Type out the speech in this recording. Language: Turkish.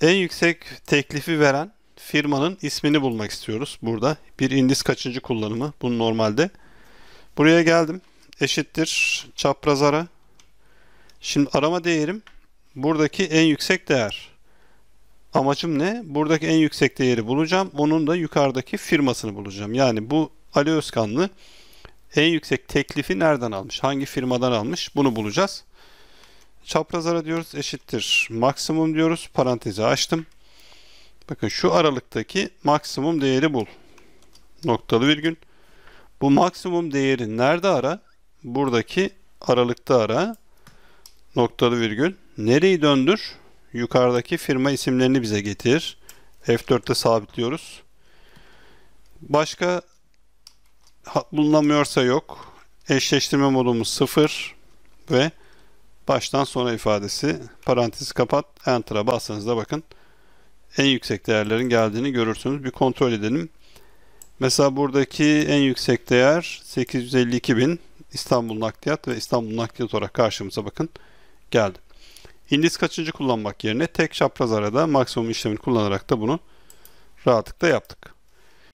En yüksek teklifi veren firmanın ismini bulmak istiyoruz burada. Bir indis kaçıncı kullanımı? Bu normalde. Buraya geldim. Eşittir çapraz ara. Şimdi arama değerim buradaki en yüksek değer. Amacım ne? Buradaki en yüksek değeri bulacağım. Onun da yukarıdaki firmasını bulacağım. Yani bu Ali Özkanlı en yüksek teklifi nereden almış? Hangi firmadan almış? Bunu bulacağız. Çapraz ara diyoruz eşittir. Maksimum diyoruz. Parantezi açtım. Bakın şu aralıktaki maksimum değeri bul. Noktalı virgül. Bu maksimum değeri nerede ara? Buradaki aralıkta ara. Noktalı virgül. Nereyi döndür? Yukarıdaki firma isimlerini bize getir. F4'te sabitliyoruz. Başka bulunamıyorsa yok. Eşleştirme modumuz 0 ve baştan sona ifadesi parantezi kapat enter'a da bakın en yüksek değerlerin geldiğini görürsünüz. Bir kontrol edelim. Mesela buradaki en yüksek değer 852 bin İstanbul Nakliyat ve İstanbul Nakliyat olarak karşımıza bakın geldi. İndis kaçıncı kullanmak yerine tek çapraz arada maksimum işlemini kullanarak da bunu rahatlıkla yaptık.